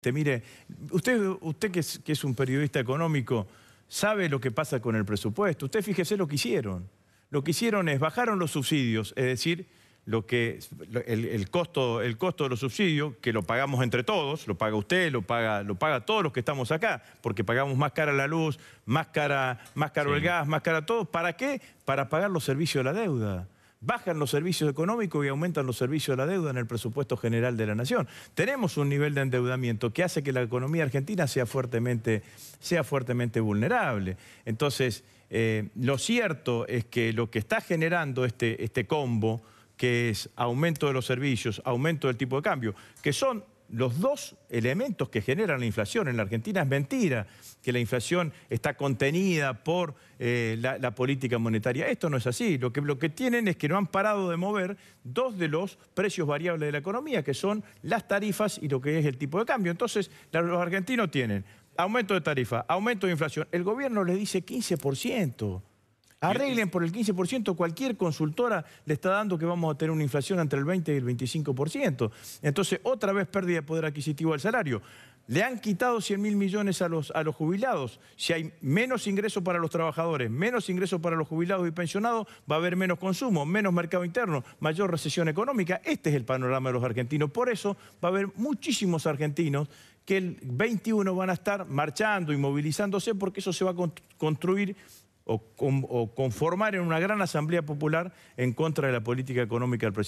Te mire, usted, usted que es, un periodista económico, sabe lo que pasa con el presupuesto. Usted fíjese lo que hicieron. Lo que hicieron es bajaron los subsidios, es decir, lo que, el, costo, el costo de los subsidios, que lo pagamos entre todos, lo paga usted, lo paga, lo paga todos los que estamos acá, porque pagamos más cara la luz, más cara, más caro el gas, más cara todo. ¿Para qué? Para pagar los servicios de la deuda bajan los servicios económicos y aumentan los servicios de la deuda en el presupuesto general de la nación. Tenemos un nivel de endeudamiento que hace que la economía argentina sea fuertemente, sea fuertemente vulnerable. Entonces, eh, lo cierto es que lo que está generando este, este combo, que es aumento de los servicios, aumento del tipo de cambio, que son los dos elementos que generan la inflación en la Argentina. Es mentira que la inflación está contenida por eh, la, política monetaria. Esto no es así. Lo que, lo que tienen es que no han parado de mover dos de los precios variables de la economía, que son las tarifas y lo que es el tipo de cambio. Entonces, los argentinos tienen aumento de tarifa, aumento de inflación. El gobierno le dice 15%. Arreglen por el 15%, cualquier consultora le está dando que vamos a tener una inflación entre el 20 y el 25%. Entonces, otra vez pérdida de poder adquisitivo al salario. Le han quitado 100 mil millones a los, a los jubilados. Si hay menos ingresos para los trabajadores, menos ingresos para los jubilados y pensionados, va a haber menos consumo, menos mercado interno, mayor recesión económica. Este es el panorama de los argentinos. Por eso va a haber muchísimos argentinos que el 21 van a estar marchando y movilizándose porque eso se va a construir o, conformar en una gran asamblea popular en contra de la política económica del presidente.